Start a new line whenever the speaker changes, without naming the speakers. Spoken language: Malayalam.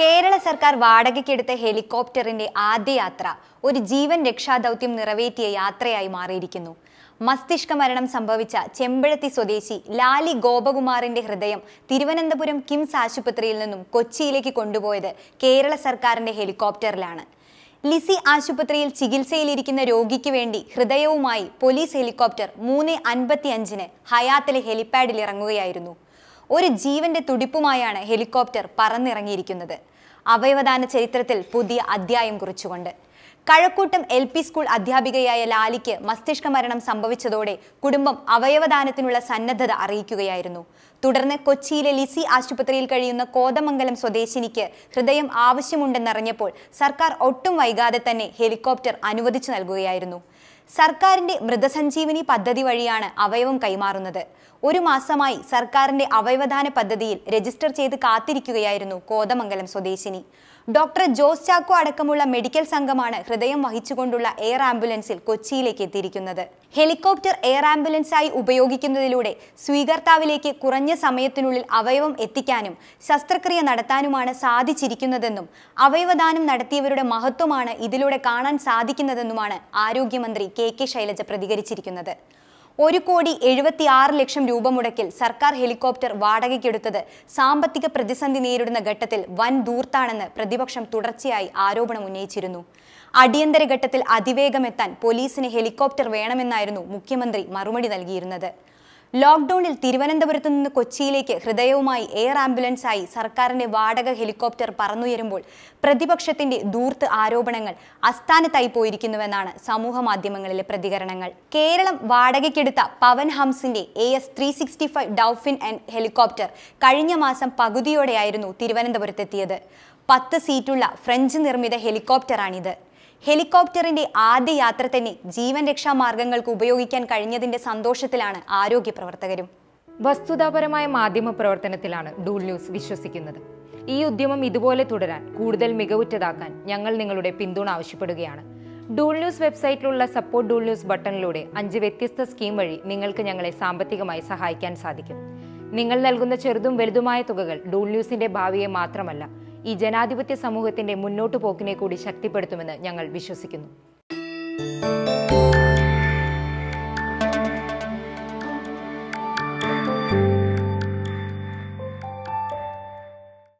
കേരള സർക്കാർ വാടകയ്ക്കെടുത്ത ഹെലികോപ്റ്ററിന്റെ ആദ്യ യാത്ര ഒരു ജീവൻ ദൗത്യം നിറവേറ്റിയ യാത്രയായി മാറിയിരിക്കുന്നു മസ്തിഷ്ക മരണം സംഭവിച്ച ചെമ്പഴത്തി സ്വദേശി ലാലി ഗോപകുമാറിന്റെ ഹൃദയം തിരുവനന്തപുരം കിംസ് ആശുപത്രിയിൽ നിന്നും കൊച്ചിയിലേക്ക് കൊണ്ടുപോയത് കേരള സർക്കാരിന്റെ ഹെലികോപ്റ്ററിലാണ് ലിസി ആശുപത്രിയിൽ ചികിത്സയിലിരിക്കുന്ന രോഗിക്ക് വേണ്ടി ഹൃദയവുമായി പോലീസ് ഹെലികോപ്റ്റർ മൂന്ന് അഞ്ചിന് ഹയാത്തിലെ ഹെലിപാഡിൽ ഇറങ്ങുകയായിരുന്നു ഒരു ജീവന്റെ തുടിപ്പുമായാണ് ഹെലികോപ്റ്റർ പറന്നിറങ്ങിയിരിക്കുന്നത് അവയവദാന ചരിത്രത്തിൽ പുതിയ അധ്യായം കുറിച്ചുകൊണ്ട് കഴക്കൂട്ടം എൽ പി സ്കൂൾ അധ്യാപികയായ ലാലിക്ക് മസ്തിഷ്ക മരണം സംഭവിച്ചതോടെ കുടുംബം അവയവദാനത്തിനുള്ള സന്നദ്ധത അറിയിക്കുകയായിരുന്നു തുടർന്ന് കൊച്ചിയിലെ ലിസി ആശുപത്രിയിൽ കഴിയുന്ന കോതമംഗലം സ്വദേശിനിക്ക് ഹൃദയം ആവശ്യമുണ്ടെന്നറിഞ്ഞപ്പോൾ സർക്കാർ ഒട്ടും വൈകാതെ തന്നെ ഹെലികോപ്റ്റർ അനുവദിച്ചു നൽകുകയായിരുന്നു സർക്കാരിന്റെ മൃതസഞ്ജീവനി പദ്ധതി വഴിയാണ് അവയവം കൈമാറുന്നത് ഒരു മാസമായി സർക്കാരിന്റെ അവയവദാന പദ്ധതിയിൽ രജിസ്റ്റർ ചെയ്ത് കാത്തിരിക്കുകയായിരുന്നു കോതമംഗലം സ്വദേശിനി ഡോക്ടർ ജോസ് ചാക്കോ അടക്കമുള്ള മെഡിക്കൽ സംഘമാണ് ഹൃദയം വഹിച്ചുകൊണ്ടുള്ള എയർ ആംബുലൻസിൽ കൊച്ചിയിലേക്ക് എത്തിയിരിക്കുന്നത് ഹെലികോപ്റ്റർ എയർ ആംബുലൻസായി ഉപയോഗിക്കുന്നതിലൂടെ സ്വീകർത്താവിലേക്ക് കുറഞ്ഞ സമയത്തിനുള്ളിൽ അവയവം എത്തിക്കാനും ശസ്ത്രക്രിയ നടത്താനുമാണ് സാധിച്ചിരിക്കുന്നതെന്നും അവയവദാനം നടത്തിയവരുടെ മഹത്വമാണ് ഇതിലൂടെ കാണാൻ സാധിക്കുന്നതെന്നുമാണ് ആരോഗ്യമന്ത്രി കെ കെ ശൈലജ പ്രതികരിച്ചിരിക്കുന്നത് ഒരു കോടി ആറ് ലക്ഷം രൂപ മുടക്കിൽ സർക്കാർ ഹെലികോപ്റ്റർ വാടകയ്ക്കെടുത്തത് സാമ്പത്തിക പ്രതിസന്ധി നേരിടുന്ന ഘട്ടത്തിൽ വൻ ദൂർത്താണെന്ന് പ്രതിപക്ഷം തുടർച്ചയായി ആരോപണം ഉന്നയിച്ചിരുന്നു അടിയന്തര ഘട്ടത്തിൽ അതിവേഗമെത്താൻ പോലീസിന് ഹെലികോപ്റ്റർ വേണമെന്നായിരുന്നു മുഖ്യമന്ത്രി മറുപടി നൽകിയിരുന്നത് ലോക്ക്ഡൌണിൽ തിരുവനന്തപുരത്ത് നിന്ന് കൊച്ചിയിലേക്ക് ഹൃദയവുമായി എയർ ആംബുലൻസായി സർക്കാരിന്റെ വാടക ഹെലികോപ്റ്റർ പറന്നുയരുമ്പോൾ പ്രതിപക്ഷത്തിന്റെ ദൂർത്ത് ആരോപണങ്ങൾ അസ്ഥാനത്തായി പോയിരിക്കുന്നുവെന്നാണ് സമൂഹ മാധ്യമങ്ങളിലെ പ്രതികരണങ്ങൾ കേരളം വാടകയ്ക്കെടുത്ത പവൻ ഹംസിന്റെ A S three sixty five dauphin and helicopter കഴിഞ്ഞ മാസം പകുതിയോടെയായിരുന്നു തിരുവനന്തപുരത്തെത്തിയത് പത്ത് സീറ്റുള്ള ഫ്രഞ്ച് നിർമ്മിത ഹെലികോപ്റ്ററാണിത് ഹെലികോപ്റ്ററിന്റെ ആദ്യ യാത്ര തന്നെ ജീവൻ രക്ഷാ മാർഗങ്ങൾക്ക് ഉപയോഗിക്കാൻ കഴിഞ്ഞതിന്റെ സന്തോഷത്തിലാണ് ആരോഗ്യ പ്രവർത്തകരും വസ്തുതാപരമായ മാധ്യമ പ്രവർത്തനത്തിലാണ്
ഡൂൾ ന്യൂസ് വിശ്വസിക്കുന്നത് ഈ ഉദ്യമം ഇതുപോലെ തുടരാൻ കൂടുതൽ മികവുറ്റതാക്കാൻ ഞങ്ങൾ നിങ്ങളുടെ പിന്തുണ ആവശ്യപ്പെടുകയാണ് ഡൂൾ ന്യൂസ് വെബ്സൈറ്റിലുള്ള സപ്പോർട്ട് ഡൂൾ ന്യൂസ് ബട്ടണിലൂടെ അഞ്ച് വ്യത്യസ്ത സ്കീം വഴി നിങ്ങൾക്ക് ഞങ്ങളെ സാമ്പത്തികമായി സഹായിക്കാൻ സാധിക്കും നിങ്ങൾ നൽകുന്ന ചെറുതും വലുതുമായ തുകകൾ ഡൂൾ ന്യൂസിന്റെ ഭാവിയെ മാത്രമല്ല ഈ ജനാധിപത്യ സമൂഹത്തിന്റെ മുന്നോട്ടു പോക്കിനെ കൂടി ശക്തിപ്പെടുത്തുമെന്ന് ഞങ്ങൾ വിശ്വസിക്കുന്നു thank you